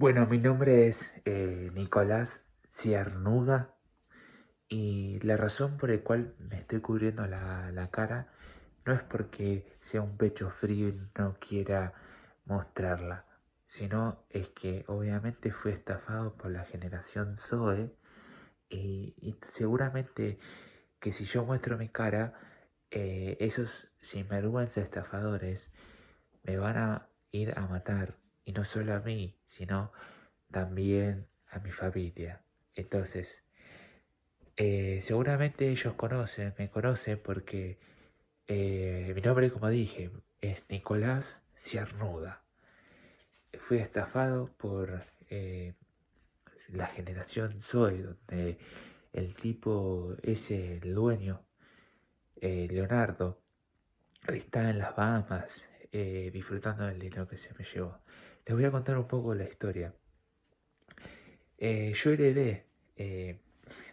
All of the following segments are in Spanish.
Bueno, mi nombre es eh, Nicolás Ciarnuga y la razón por la cual me estoy cubriendo la, cara no es porque sea un pecho frío y no quiera mostrarla, sino es que obviamente fui estafado por la generación Zoe y, seguramente que si yo muestro mi cara, eh, esos sinvergüenzas estafadores me van a ir a matar y no solo a mí, sino también a mi familia. Entonces, eh, seguramente ellos conocen, me conocen porque eh, mi nombre, como dije, es Nicolás Ciarnuda. Fui estafado por eh, la generación Zoe, donde el tipo, ese el dueño, Leonardo, está en las Bahamas, eh, disfrutando del dinero que se me llevó. Les voy a contar un poco la historia. Eh, yo heredé eh,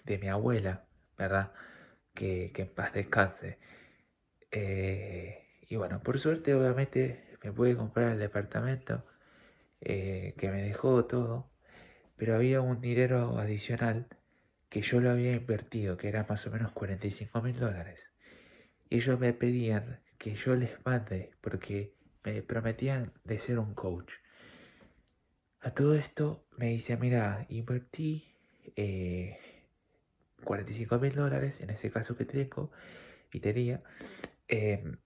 de mi abuela, ¿verdad? Que, en paz descanse. y bueno, por suerte obviamente me pude comprar el departamento que me dejó todo, pero había un dinero adicional que yo lo había invertido, que era más o menos 45 mil dólares. Y ellos me pedían que yo les mande porque me prometían de ser un coach. A todo esto me dice, mira, invertí 45 eh, mil dólares, en ese caso que tengo y tenía. Em,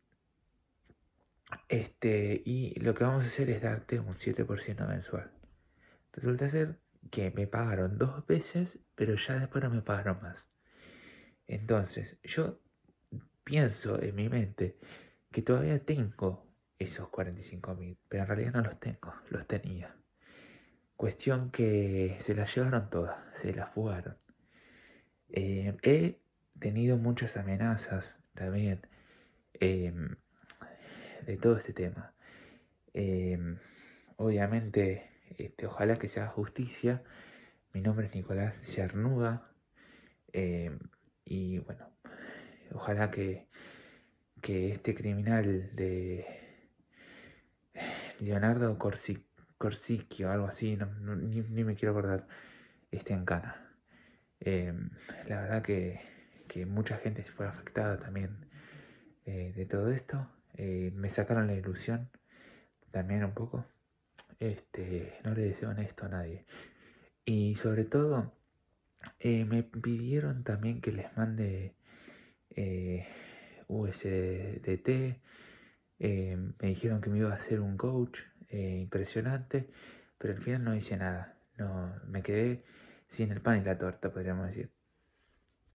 este, y lo que vamos a hacer es darte un 7% mensual. Resulta ser que me pagaron dos veces, pero ya después no me pagaron más. Entonces, yo pienso en mi mente que todavía tengo esos 45 mil pero en realidad no los tengo, los tenía. Cuestión que se las llevaron todas, se las fugaron. Eh, he tenido muchas amenazas también em, de todo este tema. Em, obviamente, este, ojalá que se haga justicia. Mi nombre es Nicolás Yarnuga em, y bueno, ojalá que, este criminal de Leonardo Corsi, o algo así, ni, me quiero acordar, esté en cana. Em, la verdad que, mucha gente fue afectada también eh, de todo esto. Eh, me sacaron la ilusión también un poco. Este, no le deseo esto a nadie. Y sobre todo, eh, me pidieron también que les mande eh, USDT. Eh, me dijeron que me iba a hacer un coach eh, impresionante, pero al final no hice nada. No, me quedé sin el pan y la torta, podríamos decir.